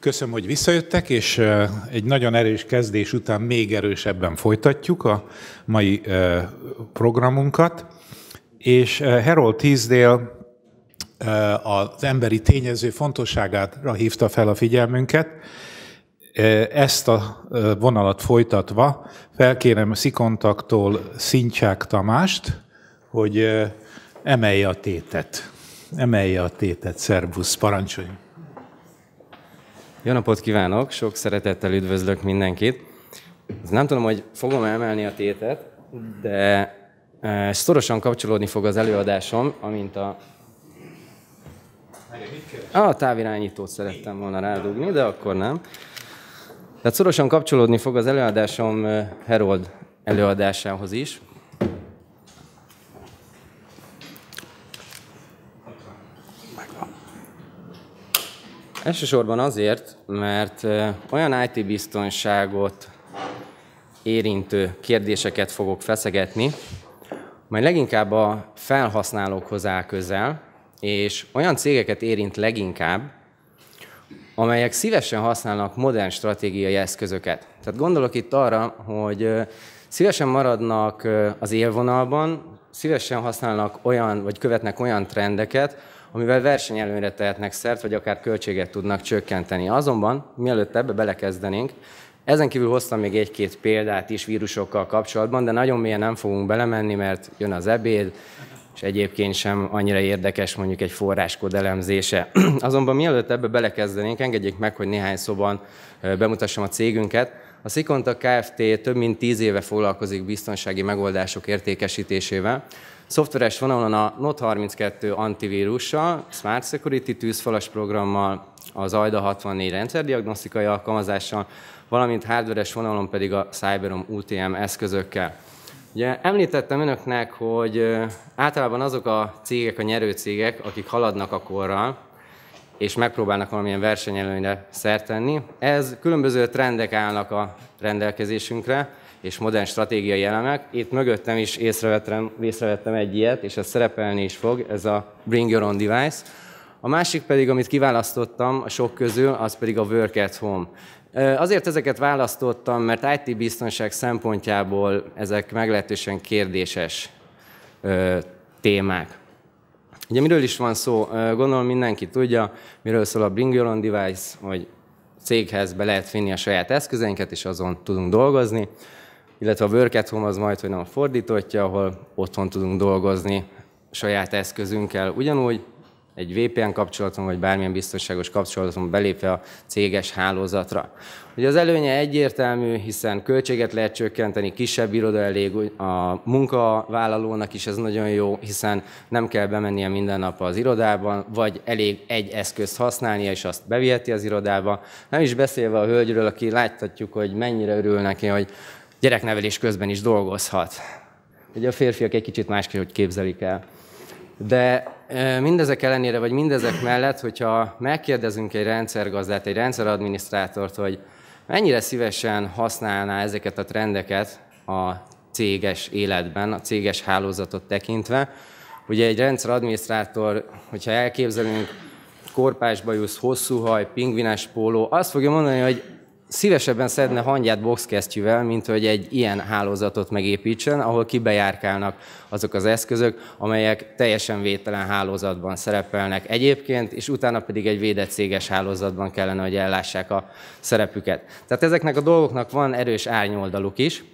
Köszönöm, hogy visszajöttek, és egy nagyon erős kezdés után még erősebben folytatjuk a mai programunkat. És Harold Teasdale az emberi tényező fontosságára hívta fel a figyelmünket. Ezt a vonalat folytatva felkérem Szikontaktól Szincsák Tamást, hogy emelje a tétet. Emelje a tétet, szervusz, parancsoljunk. Jó napot kívánok, sok szeretettel üdvözlök mindenkit. Nem tudom, hogy fogom emelni a tétet, de e, szorosan kapcsolódni fog az előadásom, amint a... A távirányítót szerettem volna rádugni, de akkor nem. Tehát szorosan kapcsolódni fog az előadásom e, Herold előadásához is, Elsősorban azért, mert olyan IT-biztonságot érintő kérdéseket fogok feszegetni, majd leginkább a felhasználókhoz áll közel, és olyan cégeket érint leginkább, amelyek szívesen használnak modern stratégiai eszközöket. Tehát gondolok itt arra, hogy szívesen maradnak az élvonalban, szívesen használnak olyan, vagy követnek olyan trendeket, amivel versenyelőnyre tehetnek szert, vagy akár költséget tudnak csökkenteni. Azonban, mielőtt ebbe belekezdenénk, ezen kívül hoztam még egy-két példát is vírusokkal kapcsolatban, de nagyon mélyen nem fogunk belemenni, mert jön az ebéd, és egyébként sem annyira érdekes mondjuk egy forráskód elemzése. Azonban mielőtt ebbe belekezdenénk, engedjék meg, hogy néhány szóban bemutassam a cégünket. A Szikonta Kft. több mint tíz éve foglalkozik biztonsági megoldások értékesítésével. Szoftveres vonalon a NOT32 antivírussal, Smart Security tűzfalas programmal, az aida 64 rendszerdiagnosztikai alkalmazással, valamint hardveres vonalon pedig a Cyberom UTM eszközökkel. Ugye említettem önöknek, hogy általában azok a cégek, a nyerő cégek, akik haladnak a korral, és megpróbálnak valamilyen versenyelőnyre szert tenni. Ez különböző trendek állnak a rendelkezésünkre, és modern stratégiai elemek. Itt mögöttem is észrevettem, észrevettem egy ilyet, és ez szerepelni is fog, ez a Bring Your Own Device. A másik pedig, amit kiválasztottam a sok közül, az pedig a Work at Home. Azért ezeket választottam, mert IT-biztonság szempontjából ezek meglehetősen kérdéses témák. Ugye miről is van szó? Gondolom mindenki tudja, miről szól a Bring Your Own Device, hogy céghez be lehet vinni a saját eszközeinket, és azon tudunk dolgozni, illetve a Work at Home az majd, hogy nem fordítottja, ahol otthon tudunk dolgozni saját eszközünkkel ugyanúgy, egy VPN kapcsolaton, vagy bármilyen biztonságos kapcsolaton belépve a céges hálózatra. Ugye az előnye egyértelmű, hiszen költséget lehet csökkenteni, kisebb iroda elég a munkavállalónak is ez nagyon jó, hiszen nem kell bemennie minden nap az irodában, vagy elég egy eszközt használnia, és azt beviheti az irodába. Nem is beszélve a hölgyről, aki láthatjuk, hogy mennyire örül neki, hogy gyereknevelés közben is dolgozhat. Ugye a férfiak egy kicsit másképp képzelik el. De mindezek ellenére, vagy mindezek mellett, hogyha megkérdezünk egy rendszergazdát, egy rendszeradminisztrátort, hogy mennyire szívesen használná ezeket a trendeket a céges életben, a céges hálózatot tekintve. Ugye egy rendszeradminisztrátor, hogyha elképzelünk korpásbajusz, hosszú haj, pingvines póló, azt fogja mondani, hogy szívesebben szedne hangját boxkesztyűvel, mint hogy egy ilyen hálózatot megépítsen, ahol kibejárkálnak azok az eszközök, amelyek teljesen vételen hálózatban szerepelnek egyébként, és utána pedig egy védett céges hálózatban kellene, hogy ellássák a szerepüket. Tehát ezeknek a dolgoknak van erős árnyoldaluk is,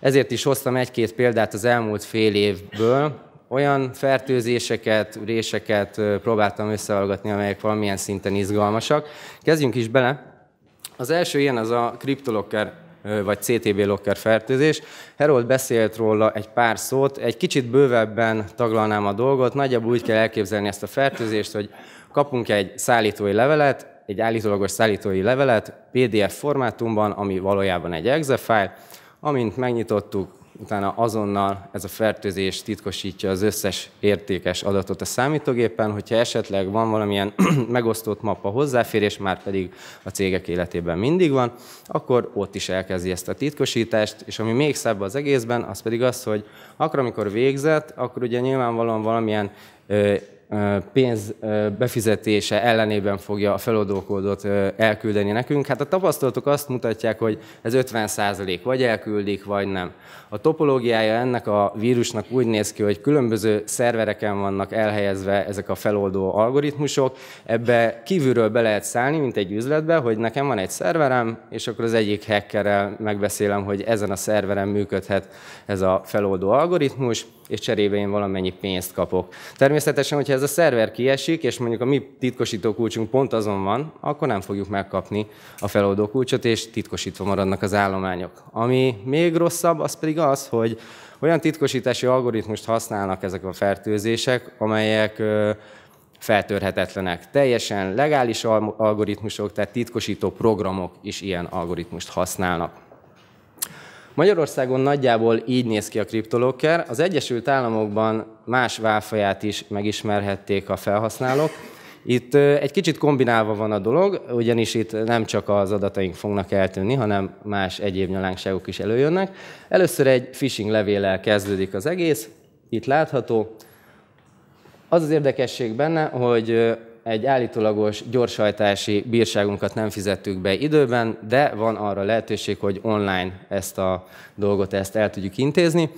ezért is hoztam egy-két példát az elmúlt fél évből, olyan fertőzéseket, réseket próbáltam összehallgatni, amelyek valamilyen szinten izgalmasak. Kezdjünk is bele. Az első ilyen az a kriptolokker vagy CTB Locker fertőzés. Herold beszélt róla egy pár szót, egy kicsit bővebben taglalnám a dolgot. Nagyjából úgy kell elképzelni ezt a fertőzést, hogy kapunk egy szállítói levelet, egy állítólagos szállítói levelet PDF formátumban, ami valójában egy exe file, amint megnyitottuk, utána azonnal ez a fertőzés titkosítja az összes értékes adatot a számítógépen, hogyha esetleg van valamilyen megosztott mappa hozzáférés, már pedig a cégek életében mindig van, akkor ott is elkezdi ezt a titkosítást, és ami még szebb az egészben, az pedig az, hogy akkor, amikor végzett, akkor ugye nyilvánvalóan valamilyen pénz befizetése ellenében fogja a feladókódot elküldeni nekünk. Hát a tapasztalatok azt mutatják, hogy ez 50 százalék, vagy elküldik, vagy nem. A topológiája ennek a vírusnak úgy néz ki, hogy különböző szervereken vannak elhelyezve ezek a feloldó algoritmusok. Ebbe kívülről be lehet szállni, mint egy üzletbe, hogy nekem van egy szerverem, és akkor az egyik hackerrel megbeszélem, hogy ezen a szerveren működhet ez a feloldó algoritmus, és cserébe én valamennyi pénzt kapok. Természetesen, hogyha ez ez a szerver kiesik, és mondjuk a mi titkosító kulcsunk pont azon van, akkor nem fogjuk megkapni a feloldó kulcsot, és titkosítva maradnak az állományok. Ami még rosszabb, az pedig az, hogy olyan titkosítási algoritmust használnak ezek a fertőzések, amelyek feltörhetetlenek. Teljesen legális algoritmusok, tehát titkosító programok is ilyen algoritmust használnak. Magyarországon nagyjából így néz ki a kriptolóker. Az Egyesült Államokban más válfaját is megismerhették a felhasználók. Itt egy kicsit kombinálva van a dolog, ugyanis itt nem csak az adataink fognak eltűnni, hanem más egyéb nyalánkságok is előjönnek. Először egy phishing levéllel kezdődik az egész, itt látható. Az az érdekesség benne, hogy egy állítólagos gyorshajtási bírságunkat nem fizettük be időben, de van arra lehetőség, hogy online ezt a dolgot, ezt el tudjuk intézni.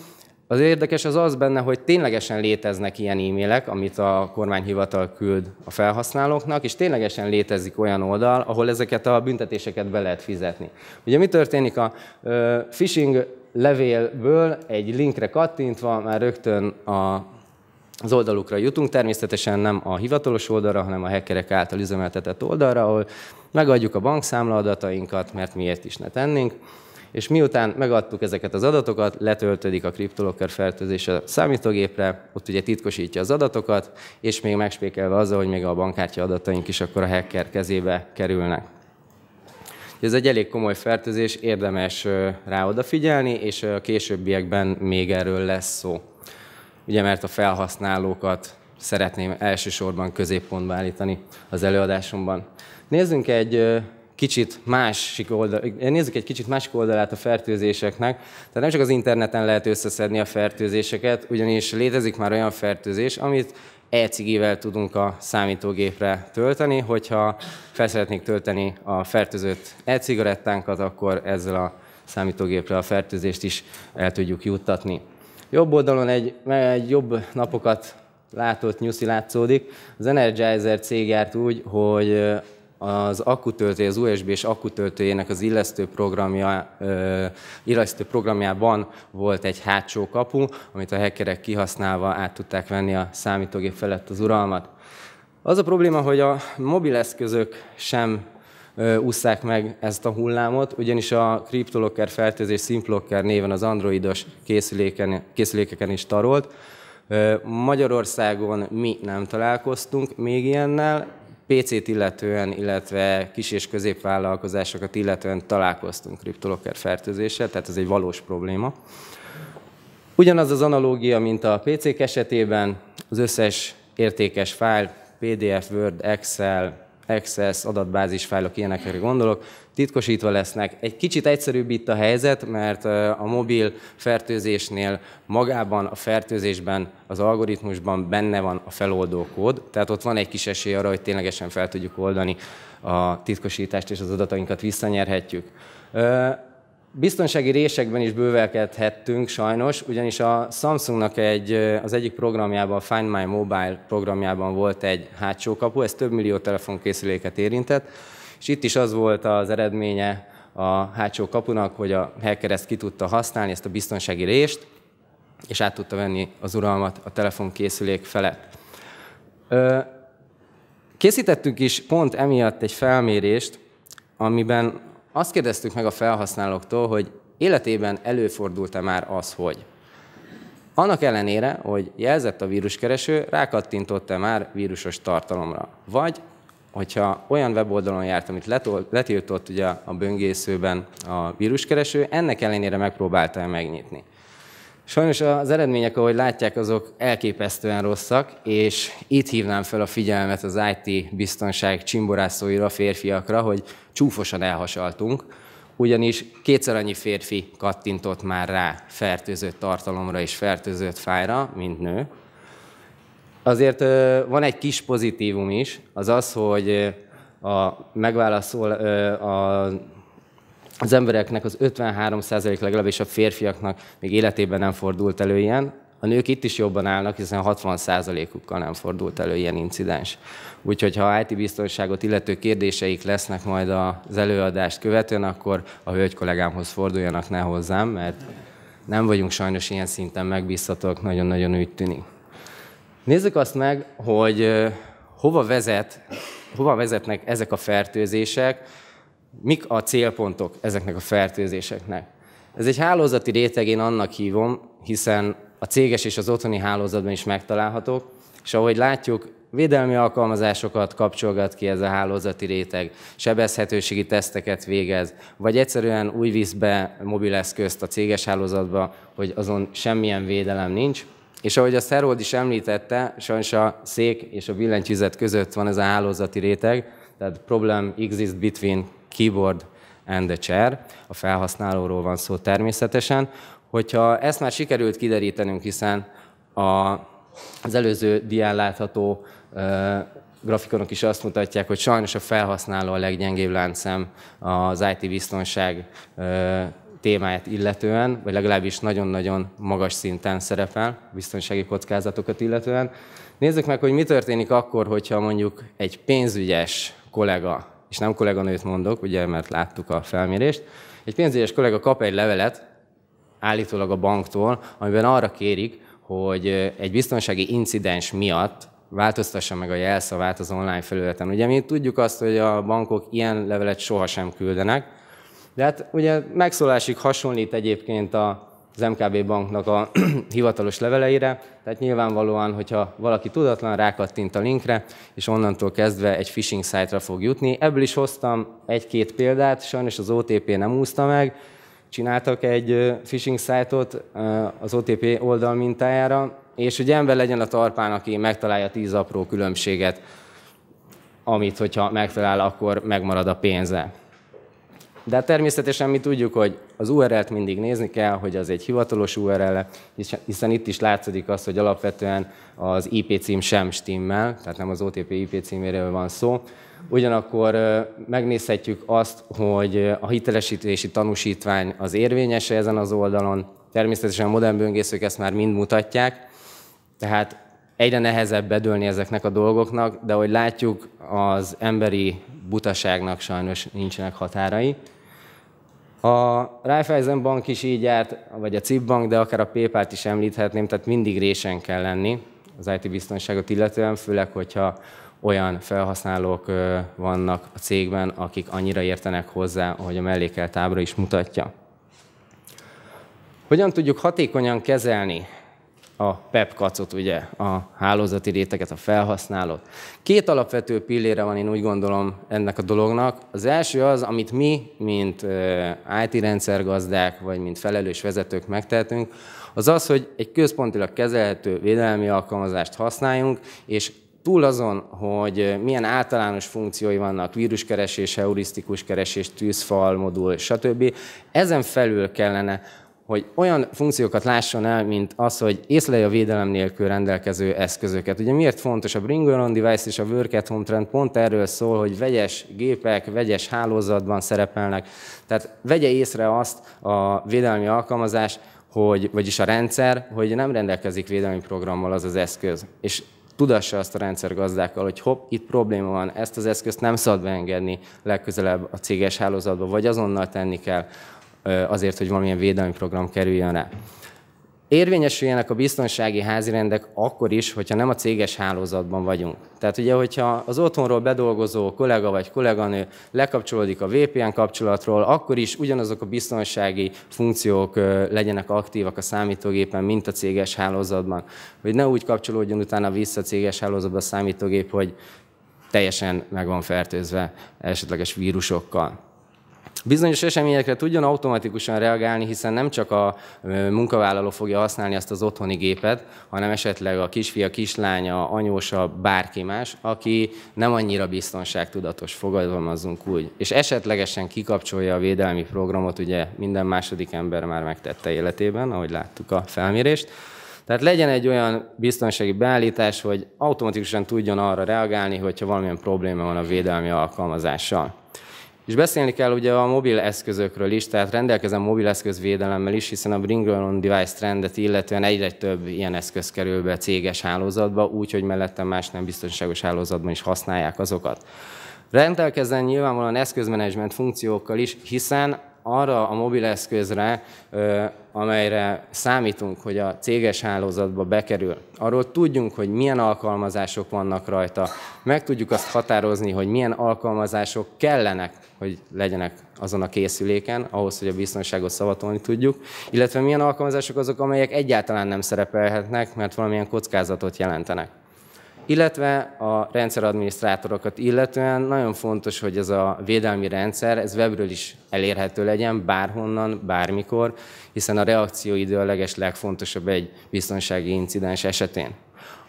Az érdekes az az benne, hogy ténylegesen léteznek ilyen e-mailek, amit a kormányhivatal küld a felhasználóknak, és ténylegesen létezik olyan oldal, ahol ezeket a büntetéseket be lehet fizetni. Ugye mi történik a phishing levélből egy linkre kattintva már rögtön a az oldalukra jutunk, természetesen nem a hivatalos oldalra, hanem a hackerek által üzemeltetett oldalra, ahol megadjuk a bankszámla adatainkat, mert miért is ne tennénk, és miután megadtuk ezeket az adatokat, letöltődik a CryptoLocker fertőzés a számítógépre, ott ugye titkosítja az adatokat, és még megspékelve azzal, hogy még a bankkártya adataink is akkor a hacker kezébe kerülnek. Ez egy elég komoly fertőzés, érdemes rá odafigyelni, és a későbbiekben még erről lesz szó. Ugye mert a felhasználókat szeretném elsősorban középpontba állítani az előadásomban. Nézzünk egy kicsit másik oldal, nézzük egy kicsit másik oldalát a fertőzéseknek. Tehát nem csak az interneten lehet összeszedni a fertőzéseket, ugyanis létezik már olyan fertőzés, amit e-cigivel tudunk a számítógépre tölteni, hogyha felszeretnénk tölteni a fertőzött e-cigarettánkat, akkor ezzel a számítógépre a fertőzést is el tudjuk juttatni. Jobb oldalon egy, egy jobb napokat látott nyuszi látszódik. Az Energizer cég járt úgy, hogy az akkutöltője, az USB és akkutöltőjének az illesztő, programja, illesztő programjában volt egy hátsó kapu, amit a hackerek kihasználva át tudták venni a számítógép felett az uralmat. Az a probléma, hogy a mobileszközök sem ússzák meg ezt a hullámot, ugyanis a CryptoLocker fertőzés Simplocker néven az androidos készüléken, készülékeken is tarolt. Magyarországon mi nem találkoztunk még ilyennel, PC-t illetően, illetve kis- és középvállalkozásokat illetően találkoztunk kriptolokker fertőzéssel, tehát ez egy valós probléma. Ugyanaz az analógia, mint a PC-k esetében, az összes értékes fájl, PDF, Word, Excel, Access, adatbázis fájlok, ilyenekre gondolok, titkosítva lesznek. Egy kicsit egyszerűbb itt a helyzet, mert a mobil fertőzésnél magában a fertőzésben, az algoritmusban benne van a feloldó kód, tehát ott van egy kis esély arra, hogy ténylegesen fel tudjuk oldani a titkosítást és az adatainkat visszanyerhetjük. Biztonsági résekben is bővelkedhettünk sajnos, ugyanis a Samsungnak egy, az egyik programjában, a Find My Mobile programjában volt egy hátsó kapu, ez több millió telefonkészüléket érintett, és itt is az volt az eredménye a hátsó kapunak, hogy a hacker ezt ki tudta használni, ezt a biztonsági rést, és át tudta venni az uralmat a telefonkészülék felett. Készítettünk is pont emiatt egy felmérést, amiben azt kérdeztük meg a felhasználóktól, hogy életében előfordult-e már az, hogy annak ellenére, hogy jelzett a víruskereső, rákattintott-e már vírusos tartalomra. Vagy, hogyha olyan weboldalon járt, amit letiltott ugye a böngészőben a víruskereső, ennek ellenére megpróbálta -e megnyitni. Sajnos az eredmények, ahogy látják, azok elképesztően rosszak, és itt hívnám fel a figyelmet az IT biztonság csimborászóira, férfiakra, hogy csúfosan elhasaltunk, ugyanis kétszer annyi férfi kattintott már rá fertőzött tartalomra és fertőzött fájra, mint nő. Azért van egy kis pozitívum is, az az, hogy a megválaszol a az embereknek az 53% százalék legalábbis a férfiaknak még életében nem fordult elő ilyen, a nők itt is jobban állnak, hiszen 60 százalékukkal nem fordult elő ilyen incidens. Úgyhogy ha IT biztonságot illető kérdéseik lesznek majd az előadást követően, akkor a hölgy kollégámhoz forduljanak, ne hozzám, mert nem vagyunk sajnos ilyen szinten megbízhatók, nagyon-nagyon úgy tűnik. Nézzük azt meg, hogy hova vezet, hova vezetnek ezek a fertőzések, Mik a célpontok ezeknek a fertőzéseknek? Ez egy hálózati réteg, én annak hívom, hiszen a céges és az otthoni hálózatban is megtalálhatók, és ahogy látjuk, védelmi alkalmazásokat kapcsolgat ki ez a hálózati réteg, sebezhetőségi teszteket végez, vagy egyszerűen úgy visz be mobileszközt a céges hálózatba, hogy azon semmilyen védelem nincs. És ahogy a Szerold is említette, sajnos a szék és a billentyűzet között van ez a hálózati réteg, tehát problem exists between keyboard and a chair, a felhasználóról van szó természetesen, hogyha ezt már sikerült kiderítenünk, hiszen a, az előző dián látható ö, grafikonok is azt mutatják, hogy sajnos a felhasználó a leggyengébb láncem az IT biztonság ö, témáját illetően, vagy legalábbis nagyon-nagyon magas szinten szerepel biztonsági kockázatokat illetően. Nézzük meg, hogy mi történik akkor, hogyha mondjuk egy pénzügyes kollega és nem kolléganőt mondok, ugye, mert láttuk a felmérést, egy pénzügyes kollega kap egy levelet, állítólag a banktól, amiben arra kérik, hogy egy biztonsági incidens miatt változtassa meg a jelszavát az online felületen. Ugye mi tudjuk azt, hogy a bankok ilyen levelet sohasem küldenek, de hát ugye megszólásig hasonlít egyébként a az MKB banknak a hivatalos leveleire, tehát nyilvánvalóan, hogyha valaki tudatlan rákattint a linkre, és onnantól kezdve egy phishing site-ra fog jutni. Ebből is hoztam egy-két példát, sajnos az OTP nem úszta meg, csináltak egy phishing site-ot az OTP oldal mintájára, és hogy ember legyen a tarpán, aki megtalálja tíz apró különbséget, amit, hogyha megtalál, akkor megmarad a pénze de természetesen mi tudjuk, hogy az URL-t mindig nézni kell, hogy az egy hivatalos url -e, hiszen itt is látszik az, hogy alapvetően az IP cím sem stimmel, tehát nem az OTP IP címéről van szó. Ugyanakkor megnézhetjük azt, hogy a hitelesítési tanúsítvány az érvényes -e ezen az oldalon. Természetesen a modern böngészők ezt már mind mutatják, tehát egyre nehezebb bedőlni ezeknek a dolgoknak, de ahogy látjuk, az emberi butaságnak sajnos nincsenek határai. A Raiffeisen Bank is így járt, vagy a CIP Bank, de akár a PayPal-t is említhetném, tehát mindig résen kell lenni az IT biztonságot illetően, főleg, hogyha olyan felhasználók vannak a cégben, akik annyira értenek hozzá, hogy a mellékelt ábra is mutatja. Hogyan tudjuk hatékonyan kezelni a PEP kacot, ugye, a hálózati réteget, a felhasználót. Két alapvető pillére van, én úgy gondolom, ennek a dolognak. Az első az, amit mi, mint IT rendszergazdák, vagy mint felelős vezetők megtehetünk, az az, hogy egy központilag kezelhető védelmi alkalmazást használjunk, és túl azon, hogy milyen általános funkciói vannak, víruskeresés, heurisztikus keresés, tűzfal, modul, stb. Ezen felül kellene hogy olyan funkciókat lásson el, mint az, hogy észlelje a védelem nélkül rendelkező eszközöket. Ugye miért fontos a Bring Your Own Device és a Work at Home trend? Pont erről szól, hogy vegyes gépek, vegyes hálózatban szerepelnek. Tehát vegye észre azt a védelmi alkalmazás, hogy, vagyis a rendszer, hogy nem rendelkezik védelmi programmal az az eszköz. És tudassa azt a rendszer gazdákkal, hogy hopp, itt probléma van, ezt az eszközt nem szabad beengedni legközelebb a céges hálózatba, vagy azonnal tenni kell azért, hogy valamilyen védelmi program kerüljön rá. Érvényesüljenek a biztonsági házirendek akkor is, hogyha nem a céges hálózatban vagyunk. Tehát ugye, hogyha az otthonról bedolgozó kollega vagy kolléganő lekapcsolódik a VPN kapcsolatról, akkor is ugyanazok a biztonsági funkciók legyenek aktívak a számítógépen, mint a céges hálózatban. Hogy ne úgy kapcsolódjon utána vissza a céges hálózatba a számítógép, hogy teljesen meg van fertőzve esetleges vírusokkal. Bizonyos eseményekre tudjon automatikusan reagálni, hiszen nem csak a munkavállaló fogja használni azt az otthoni gépet, hanem esetleg a kisfia, kislánya, anyósa, bárki más, aki nem annyira biztonságtudatos, fogadalmazunk úgy. És esetlegesen kikapcsolja a védelmi programot, ugye minden második ember már megtette életében, ahogy láttuk a felmérést. Tehát legyen egy olyan biztonsági beállítás, hogy automatikusan tudjon arra reagálni, hogyha valamilyen probléma van a védelmi alkalmazással. És beszélni kell ugye a mobil eszközökről is, tehát rendelkezem mobil eszközvédelemmel is, hiszen a Bring Your Own Device trendet illetően egyre több ilyen eszköz kerül be céges hálózatba, úgyhogy mellettem más nem biztonságos hálózatban is használják azokat. Rendelkezzen nyilvánvalóan eszközmenedzsment funkciókkal is, hiszen arra a mobileszközre, amelyre számítunk, hogy a céges hálózatba bekerül, arról tudjunk, hogy milyen alkalmazások vannak rajta, meg tudjuk azt határozni, hogy milyen alkalmazások kellenek, hogy legyenek azon a készüléken, ahhoz, hogy a biztonságot szavatolni tudjuk, illetve milyen alkalmazások azok, amelyek egyáltalán nem szerepelhetnek, mert valamilyen kockázatot jelentenek. Illetve a rendszeradminisztrátorokat illetően nagyon fontos, hogy ez a védelmi rendszer, ez webről is elérhető legyen, bárhonnan, bármikor, hiszen a reakcióidő a leges legfontosabb egy biztonsági incidens esetén.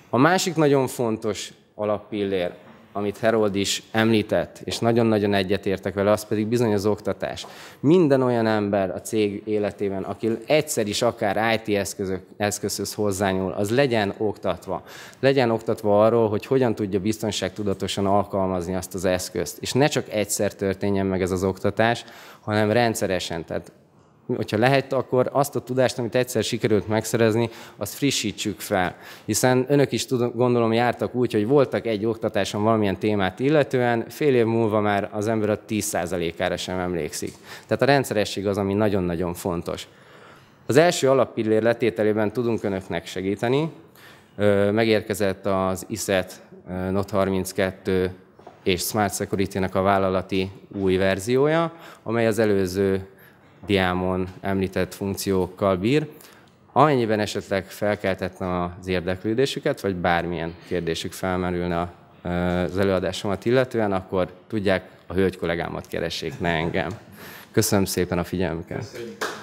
A másik nagyon fontos alappillér amit Herold is említett, és nagyon-nagyon egyetértek vele, az pedig bizony az oktatás. Minden olyan ember a cég életében, aki egyszer is akár IT eszközök, eszközhöz hozzányúl, az legyen oktatva. Legyen oktatva arról, hogy hogyan tudja biztonságtudatosan alkalmazni azt az eszközt. És ne csak egyszer történjen meg ez az oktatás, hanem rendszeresen. Tehát hogyha lehet, akkor azt a tudást, amit egyszer sikerült megszerezni, azt frissítsük fel. Hiszen önök is tudom, gondolom jártak úgy, hogy voltak egy oktatáson valamilyen témát illetően, fél év múlva már az ember a 10%-ára sem emlékszik. Tehát a rendszeresség az, ami nagyon-nagyon fontos. Az első alappillér letételében tudunk önöknek segíteni. Megérkezett az ISET Not 32 és Smart security a vállalati új verziója, amely az előző diámon említett funkciókkal bír. Amennyiben esetleg felkeltetne az érdeklődésüket, vagy bármilyen kérdésük felmerülne az előadásomat illetően, akkor tudják, a hölgy kollégámat keressék, ne engem. Köszönöm szépen a figyelmüket. Köszönjük.